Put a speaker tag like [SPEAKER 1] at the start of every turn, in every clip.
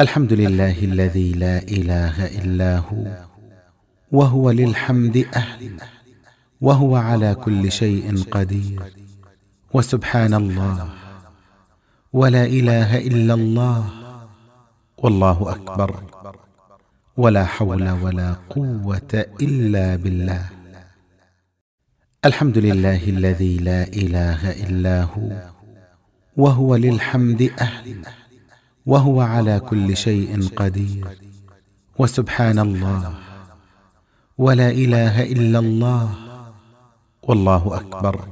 [SPEAKER 1] الحمد لله الذي لا إله إلا هو وهو للحمد أهل وهو على كل شيء قدير وسبحان الله ولا إله إلا الله والله أكبر ولا حول ولا قوة إلا بالله الحمد لله الذي لا إله إلا هو وهو للحمد أهل وهو على كل شيء قدير وسبحان الله ولا إله إلا الله والله أكبر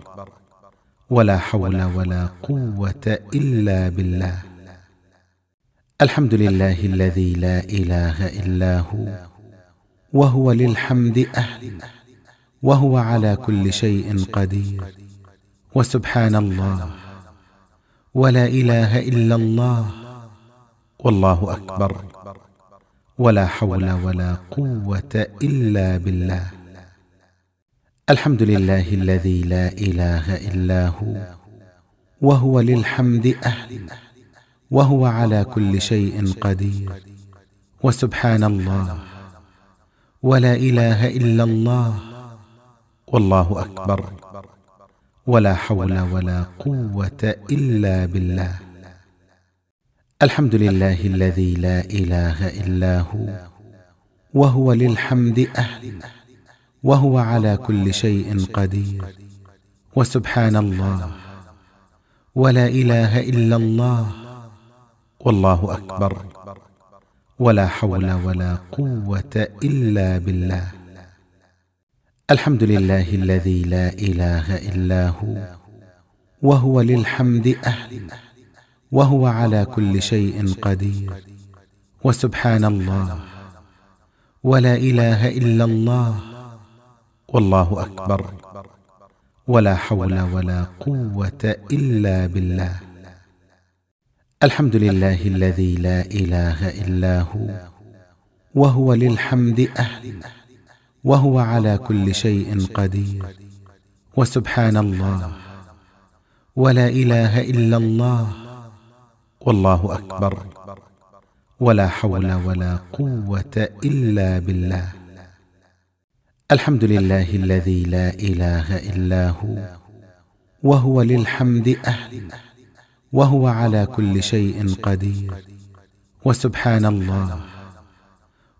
[SPEAKER 1] ولا حول ولا قوة إلا بالله الحمد لله الذي لا إله إلا هو وهو للحمد أهل وهو على كل شيء قدير وسبحان الله ولا إله إلا الله والله اكبر ولا حول ولا قوه الا بالله الحمد لله الذي لا اله الا هو وهو للحمد اهل وهو على كل شيء قدير وسبحان الله ولا اله الا الله والله اكبر ولا حول ولا قوه الا بالله الحمد لله الذي لا إله إلا هو وهو للحمد أهل وهو على كل شيء قدير وسبحان الله ولا إله إلا الله والله أكبر ولا حول ولا قوة إلا بالله الحمد لله الذي لا إله إلا هو وهو للحمد أهل وهو على كل شيء قدير وسبحان الله ولا اله الا الله والله اكبر ولا حول ولا قوه الا بالله الحمد لله الذي لا اله الا هو وهو للحمد اهل وهو على كل شيء قدير وسبحان الله ولا اله الا الله والله اكبر ولا حول ولا قوه الا بالله الحمد لله الذي لا اله الا هو وهو للحمد اهل وهو على كل شيء قدير وسبحان الله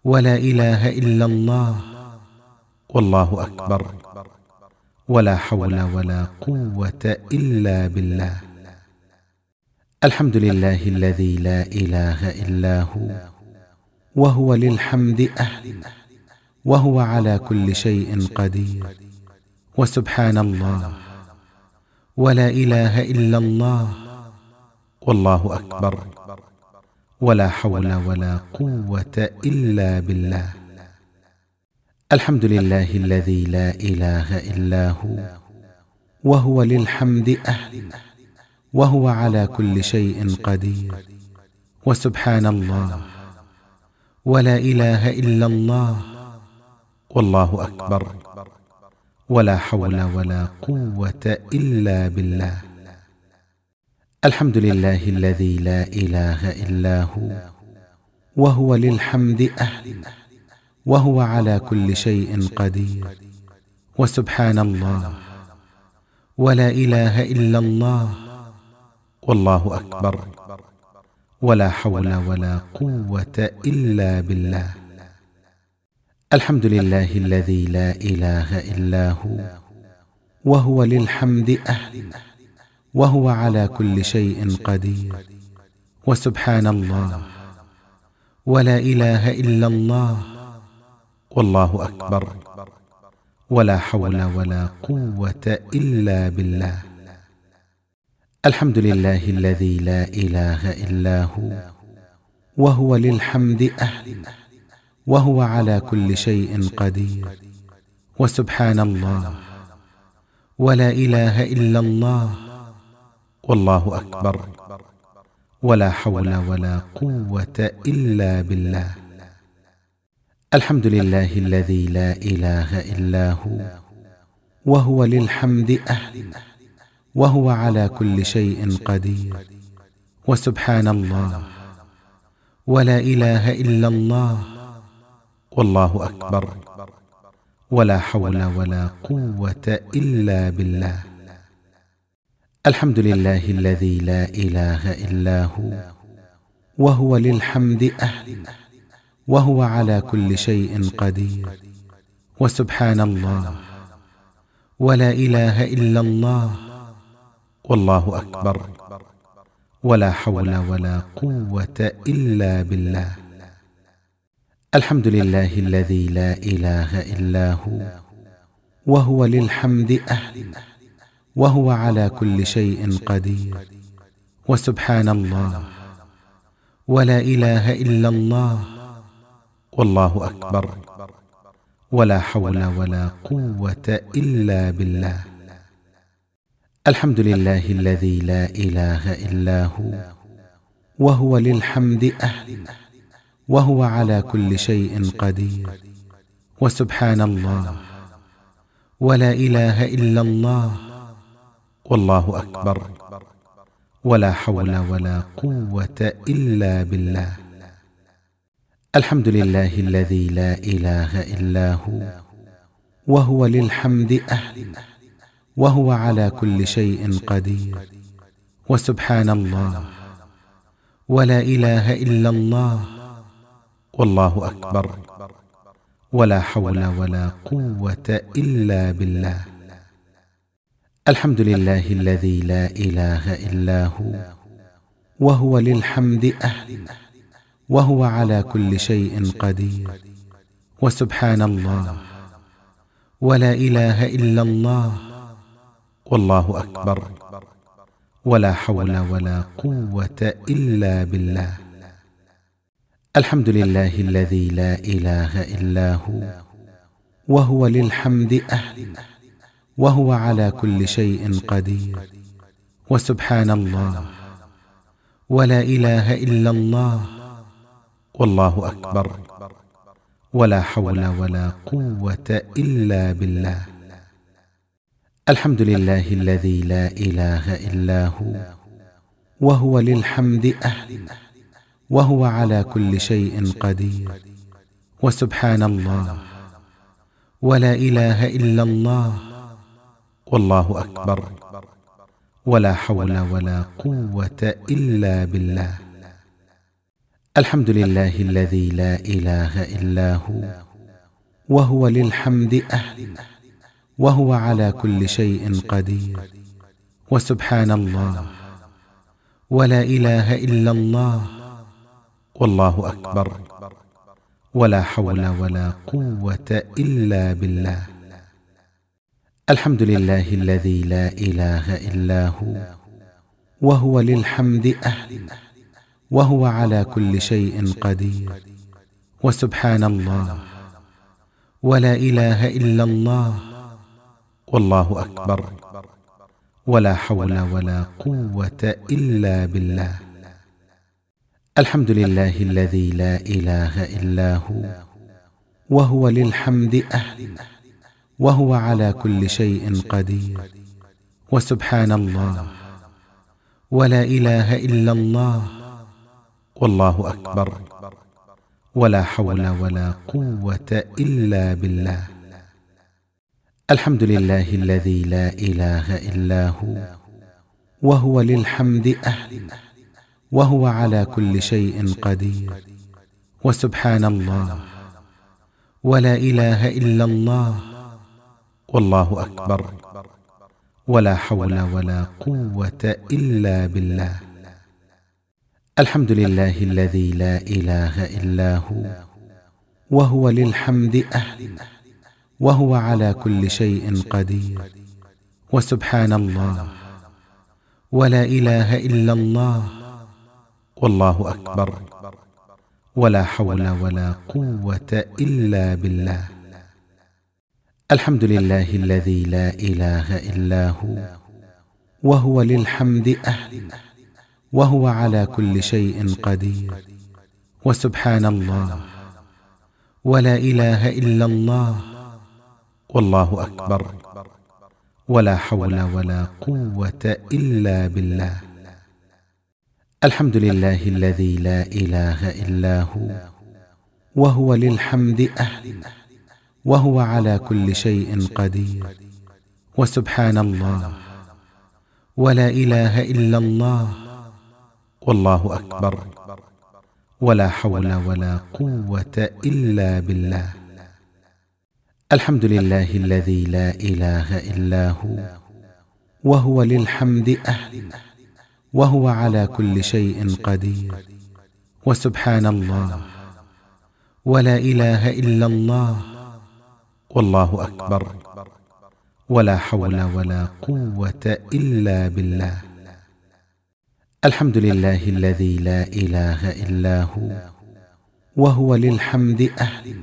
[SPEAKER 1] ولا اله الا الله والله اكبر ولا حول ولا قوه الا بالله الحمد لله الذي لا إله إلا هو وهو للحمد أهل وهو على كل شيء قدير وسبحان الله ولا إله إلا الله والله أكبر ولا حول ولا قوة إلا بالله الحمد لله الذي لا إله إلا هو وهو للحمد أهل وهو على كل شيء قدير وسبحان الله ولا اله الا الله والله اكبر ولا حول ولا قوه الا بالله الحمد لله الذي لا اله الا هو وهو للحمد اهل وهو على كل شيء قدير وسبحان الله ولا اله الا الله والله اكبر ولا حول ولا قوه الا بالله الحمد لله الذي لا اله الا هو وهو للحمد اهل وهو على كل شيء قدير وسبحان الله ولا اله الا الله والله اكبر ولا حول ولا قوه الا بالله الحمد لله الذي لا إله إلا هو وهو للحمد أهل وهو على كل شيء قدير وسبحان الله ولا إله إلا الله والله أكبر ولا حول ولا قوة إلا بالله الحمد لله الذي لا إله إلا هو وهو للحمد أهل وهو على كل شيء قدير وسبحان الله ولا إله إلا الله والله أكبر ولا حول ولا قوة إلا بالله الحمد لله الذي لا إله إلا هو وهو للحمد أهل وهو على كل شيء قدير وسبحان الله ولا إله إلا الله والله اكبر ولا حول ولا قوه الا بالله الحمد لله الذي لا اله الا هو وهو للحمد اهل وهو على كل شيء قدير وسبحان الله ولا اله الا الله والله اكبر ولا حول ولا قوه الا بالله الحمد لله الذي لا إله إلا هو وهو للحمد أهل وهو على كل شيء قدير وسبحان الله ولا إله إلا الله والله أكبر ولا حول ولا قوة إلا بالله الحمد لله الذي لا إله إلا هو وهو للحمد أهل وهو على كل شيء قدير وسبحان الله ولا اله الا الله والله اكبر ولا حول ولا قوه الا بالله الحمد لله الذي لا اله الا هو وهو للحمد اهل وهو على كل شيء قدير وسبحان الله ولا اله الا الله والله اكبر ولا حول ولا قوه الا بالله الحمد لله الذي لا اله الا هو وهو للحمد اهل وهو على كل شيء قدير وسبحان الله ولا اله الا الله والله اكبر ولا حول ولا قوه الا بالله الحمد لله الذي لا إله إلا هو وهو للحمد أهل وهو على كل شيء قدير وسبحان الله ولا إله إلا الله والله أكبر ولا حول ولا قوة إلا بالله الحمد لله الذي لا إله إلا هو وهو للحمد أهل وهو على كل شيء قدير وسبحان الله ولا إله إلا الله والله أكبر ولا حول ولا قوة إلا بالله الحمد لله الذي لا إله إلا هو وهو للحمد أهل وهو على كل شيء قدير وسبحان الله ولا إله إلا الله والله اكبر ولا حول ولا قوه الا بالله الحمد لله الذي لا اله الا هو وهو للحمد اهل وهو على كل شيء قدير وسبحان الله ولا اله الا الله والله اكبر ولا حول ولا قوه الا بالله الحمد لله الذي لا إله إلا هو وهو للحمد أهل وهو على كل شيء قدير وسبحان الله ولا إله إلا الله والله أكبر ولا حول ولا قوة إلا بالله الحمد لله الذي لا إله إلا هو وهو للحمد أهل وهو على كل شيء قدير وسبحان الله ولا إله إلا الله والله أكبر ولا حول ولا قوة إلا بالله الحمد لله الذي لا إله إلا هو وهو للحمد أهل وهو على كل شيء قدير وسبحان الله ولا إله إلا الله والله اكبر ولا حول ولا قوه الا بالله الحمد لله الذي لا اله الا هو وهو للحمد اهل وهو على كل شيء قدير وسبحان الله ولا اله الا الله والله اكبر ولا حول ولا قوه الا بالله الحمد لله الذي لا إله إلا هو وهو للحمد أهل وهو على كل شيء قدير وسبحان الله ولا إله إلا الله والله أكبر ولا حول ولا قوة إلا بالله الحمد لله الذي لا إله إلا هو وهو للحمد أهل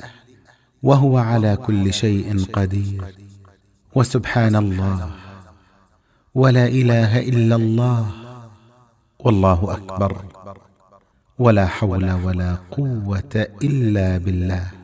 [SPEAKER 1] وهو على كل شيء قدير وسبحان الله ولا إله إلا الله والله أكبر ولا حول ولا قوة إلا بالله